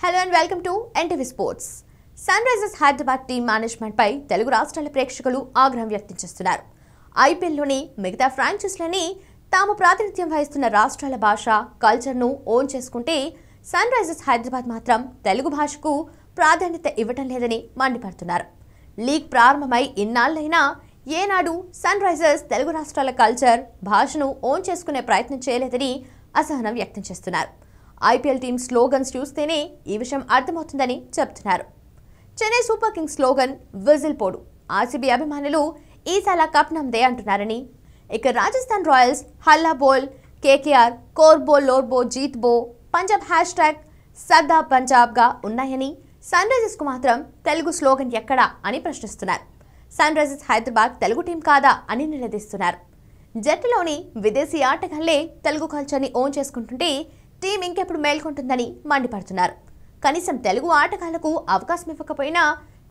hello and welcome to NTV sports Sunrisers Hyderabad team మేనేజ్మెంట్పై తెలుగు రాష్ట్రాల ప్రేక్షకులు ఆగ్రహం వ్యక్తం చేస్తున్నారు ఐపీఎల్లోని మిగతా ఫ్రాంచైజీలని తాము ప్రాతినిధ్యం వహిస్తున్న రాష్ట్రాల భాష కల్చర్ను ఓన్ చేసుకుంటే సన్ రైజర్స్ హైదరాబాద్ మాత్రం తెలుగు భాషకు ప్రాధాన్యత ఇవ్వటం లేదని మండిపడుతున్నారు లీగ్ ప్రారంభమై ఇన్నాళ్ళైనా ఏనాడు సన్ రైజర్స్ తెలుగు రాష్ట్రాల కల్చర్ భాషను ఓన్ చేసుకునే ప్రయత్నం చేయలేదని అసహనం వ్యక్తం చేస్తున్నారు ఐపీఎల్ టీం స్లోగన్స్ చూస్తేనే ఈ విషయం అర్థమవుతుందని చెప్తున్నారు Chennai super kings slogan whistle పోడు ఆర్సీబీ అభిమానులు ఈసాలా కప్ నమ్దే అంటున్నారని ఇక రాజస్థాన్ రాయల్స్ హల్లా బోల్ కేకేఆర్ కోర్ లోర్బో లోర్ బో జీత్ బో పంజాబ్ హ్యాష్ ట్యాగ్ సర్దా పంజాబ్గా ఉన్నాయని సన్ రైజర్స్కు మాత్రం తెలుగు స్లోగన్ ఎక్కడా అని ప్రశ్నిస్తున్నారు Sunrisers Hyderabad Telugu team కాదా అని నిలదీస్తున్నారు జట్టులోని విదేశీ ఆటగాళ్లే తెలుగు కల్చర్ని ఓన్ చేసుకుంటుంటే టీం ఇంకెప్పుడు మేల్కొంటుందని మండిపడుతున్నారు కనీసం తెలుగు ఆటగాళ్లకు అవకాశం ఇవ్వకపోయినా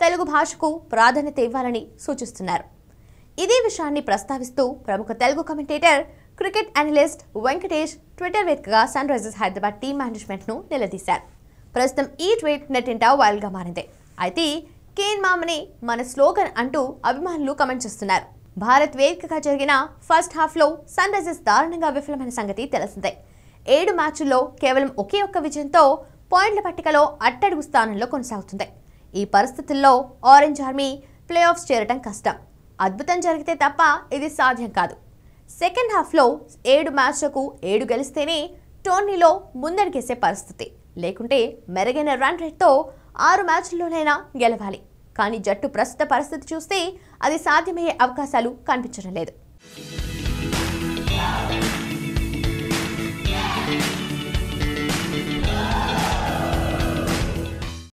తెలుగు భాషకు ప్రాధాన్యత ఇవ్వాలని సూచిస్తున్నారు ఇదే విషయాన్ని ప్రస్తావిస్తూ ప్రముఖ Telugu commentator cricket analyst Venkatesh Twitter వేదికగా సన్ రైజర్స్ హైదరాబాద్ టీం మేనేజ్మెంట్ను నిలదీశారు ప్రస్తుతం ఈ ట్వీట్ నెట్టింటా వైల్డ్గా మారింది అయితే కేన్ మామని మన స్లోగన్ అంటూ అభిమానులు కమెంట్ చేస్తున్నారు భారత్ వేదికగా జరిగిన ఫస్ట్ హాఫ్లో సన్ రైజర్స్ దారుణంగా విఫలమైన సంగతి తెలిసిందే ఏడు మ్యాచ్ల్లో కేవలం ఒకే ఒక్క విజయంతో పాయింట్ల పట్టికలో అట్టడుగు స్థానంలో కొనసాగుతుంది ఈ పరిస్థితుల్లో ఆరెంజ్ ఆర్మీ ప్లే ఆఫ్స్ చేరటం కష్టం అద్భుతం జరిగితే తప్ప ఇది సాధ్యం కాదు సెకండ్ హాఫ్లో ఏడు మ్యాచ్లకు ఏడు గెలిస్తేనే టోర్నీలో ముందడిగేసే పరిస్థితి లేకుంటే మెరుగైన రన్ రేట్తో ఆరు మ్యాచ్ల్లోనైనా గెలవాలి కానీ జట్టు ప్రస్తుత పరిస్థితి చూస్తే అది సాధ్యమయ్యే అవకాశాలు కనిపించడం లేదు